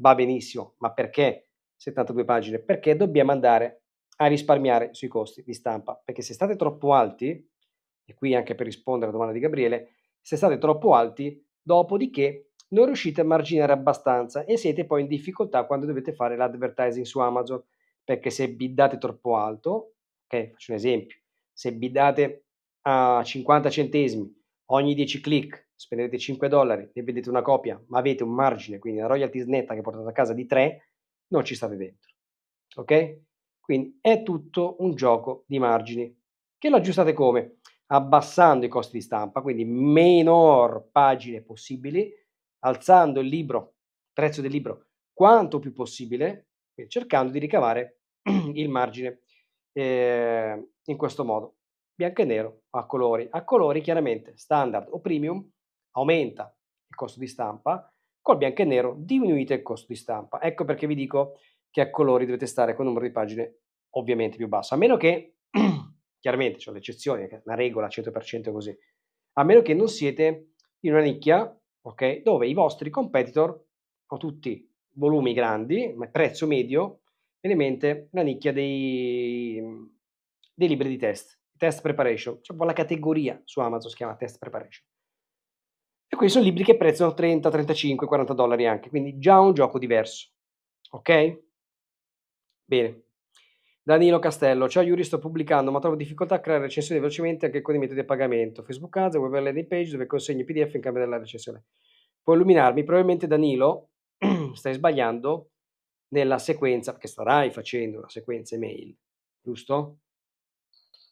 va benissimo, ma perché 72 pagine? Perché dobbiamo andare a risparmiare sui costi di stampa, perché se state troppo alti, e qui anche per rispondere alla domanda di Gabriele, se state troppo alti, dopodiché non riuscite a marginare abbastanza e siete poi in difficoltà quando dovete fare l'advertising su Amazon, perché se biddate troppo alto, ok, faccio un esempio, se biddate a 50 centesimi ogni 10 click spenderete 5 dollari, e vendete una copia, ma avete un margine, quindi una royalties netta che portate a casa di 3, non ci state dentro. Ok? Quindi è tutto un gioco di margini. Che lo aggiustate come? Abbassando i costi di stampa, quindi minor pagine possibili, alzando il libro, prezzo del libro, quanto più possibile, cercando di ricavare il margine eh, in questo modo, bianco e nero a colori. A colori chiaramente standard o premium aumenta il costo di stampa, col bianco e nero diminuite il costo di stampa. Ecco perché vi dico che a colori dovete stare con un numero di pagine ovviamente più basso, a meno che, chiaramente c'è cioè l'eccezione, che una regola 100% così, a meno che non siete in una nicchia okay, dove i vostri competitor sono tutti volumi grandi, ma prezzo medio, veramente la nicchia dei, dei libri di test, test preparation, cioè la categoria su Amazon si chiama test preparation. E questi sono libri che prezzano 30, 35, 40 dollari anche, quindi già un gioco diverso. Ok? Bene. Danilo Castello, ciao Yuri, sto pubblicando, ma trovo difficoltà a creare recensioni velocemente anche con i metodi di pagamento. Facebook Ads, web landing page dove consegno PDF in cambio della recensione. Puoi illuminarmi? Probabilmente Danilo stai sbagliando nella sequenza, perché starai facendo una sequenza email, giusto?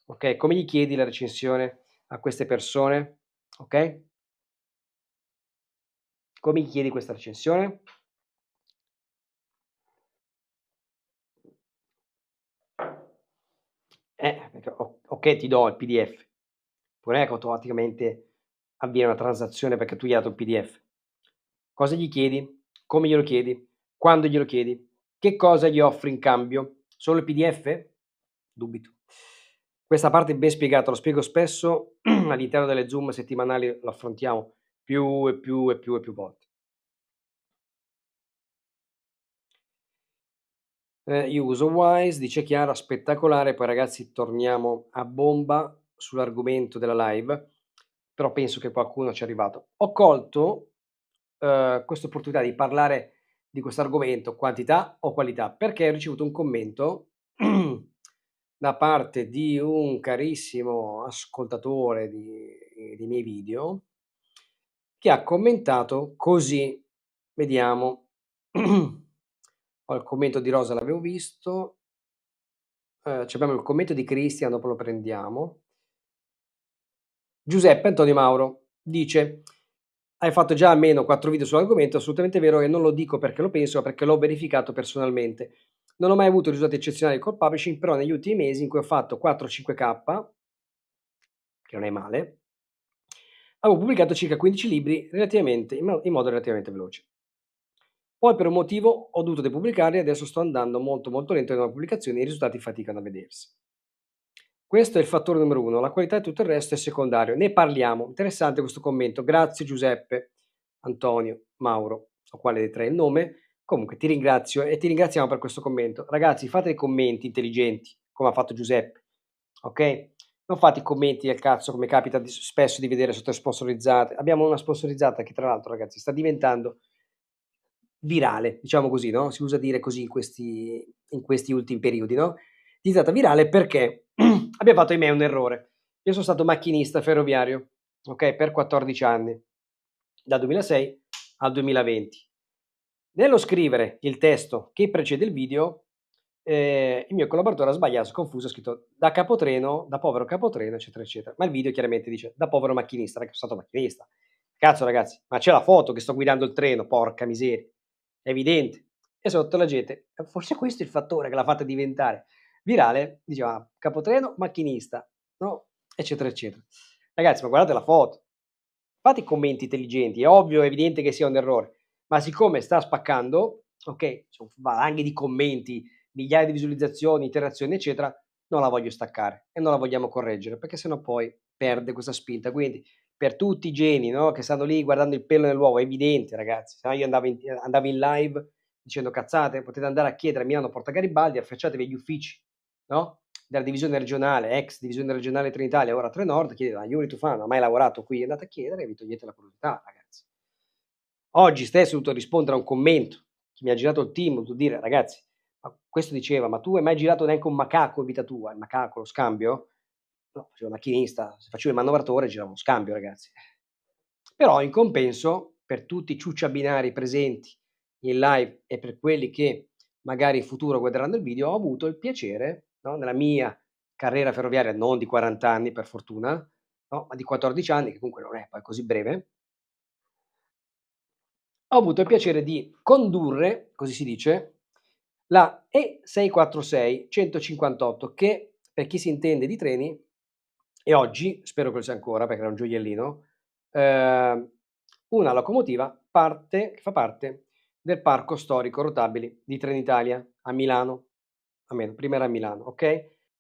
Ok, come gli chiedi la recensione a queste persone? Ok? Come chiedi questa recensione? Eh, ok, ti do il PDF. Pure automaticamente avviene una transazione perché tu gli hai dato il PDF. Cosa gli chiedi? Come glielo chiedi? Quando glielo chiedi? Che cosa gli offri in cambio? Solo il PDF? Dubito. Questa parte è ben spiegata, lo spiego spesso all'interno delle Zoom settimanali, lo affrontiamo più e più e più e più volte. Eh, uso Wise, dice Chiara, spettacolare, poi ragazzi torniamo a bomba sull'argomento della live, però penso che qualcuno ci è arrivato. Ho colto eh, questa opportunità di parlare di questo argomento, quantità o qualità, perché ho ricevuto un commento da parte di un carissimo ascoltatore di, dei miei video che ha commentato così. Vediamo. Ho il commento di Rosa, l'avevo visto. Eh, abbiamo il commento di Cristian, dopo lo prendiamo. Giuseppe Antonio Mauro dice hai fatto già almeno quattro video sull'argomento, assolutamente vero e non lo dico perché lo penso, ma perché l'ho verificato personalmente. Non ho mai avuto risultati eccezionali col publishing, però negli ultimi mesi in cui ho fatto 4-5k, che non è male, avevo pubblicato circa 15 libri relativamente, in, modo relativamente veloce. Poi per un motivo ho dovuto depubblicarli e adesso sto andando molto molto lento nella pubblicazione e i risultati faticano a vedersi. Questo è il fattore numero uno, la qualità e tutto il resto è secondario. Ne parliamo, interessante questo commento. Grazie Giuseppe, Antonio, Mauro, so quale dei tre è il nome. Comunque ti ringrazio e ti ringraziamo per questo commento. Ragazzi fate dei commenti intelligenti, come ha fatto Giuseppe, ok? non fate i commenti al cazzo come capita di, spesso di vedere sotto sponsorizzate. Abbiamo una sponsorizzata che tra l'altro ragazzi sta diventando virale, diciamo così, no? Si usa dire così in questi, in questi ultimi periodi, no? Diventata virale perché abbiamo fatto in me un errore. Io sono stato macchinista ferroviario, ok, per 14 anni, dal 2006 al 2020. Nello scrivere il testo che precede il video, eh, il mio collaboratore ha sbagliato, confuso, ha scritto da capotreno, da povero capotreno, eccetera, eccetera. Ma il video chiaramente dice da povero macchinista, perché sono stato macchinista. Cazzo ragazzi, ma c'è la foto che sto guidando il treno, porca miseria, è evidente. E sotto la gente, eh, forse questo è il fattore che l'ha fatta diventare virale, diceva ah, capotreno, macchinista, no? eccetera, eccetera. Ragazzi, ma guardate la foto, fate i commenti intelligenti, è ovvio, è evidente che sia un errore, ma siccome sta spaccando, ok, sono valanghe di commenti, migliaia di visualizzazioni, interazioni, eccetera, non la voglio staccare e non la vogliamo correggere perché sennò poi perde questa spinta. Quindi per tutti i geni no, che stanno lì guardando il pelo nell'uovo, è evidente ragazzi, se no io andavo in, andavo in, live dicendo cazzate, potete andare a chiedere a Milano Porta Garibaldi, affacciatevi agli uffici no? della divisione regionale, ex divisione regionale Trenitalia, ora Trenord, chiedete a ah, Yuri Tufano, ha mai lavorato qui? Andate a chiedere e vi togliete la curiosità ragazzi. Oggi stesso ho dovuto rispondere a un commento che mi ha girato il team, ho dovuto dire ragazzi, questo diceva, ma tu hai mai girato neanche un macaco in vita tua? Il macaco, lo scambio? No, facevo il macchinista, se facevo il manovratore giravo lo scambio, ragazzi. Però in compenso, per tutti i ciucciabinari presenti in live e per quelli che magari in futuro guarderanno il video, ho avuto il piacere, no, nella mia carriera ferroviaria, non di 40 anni per fortuna, no, ma di 14 anni, che comunque non è poi così breve, ho avuto il piacere di condurre, così si dice, la E646 158 che per chi si intende di treni e oggi, spero che lo sia ancora perché era un gioiellino, eh, una locomotiva parte, che fa parte del parco storico rotabili di Trenitalia a Milano, a prima era a Milano, ok?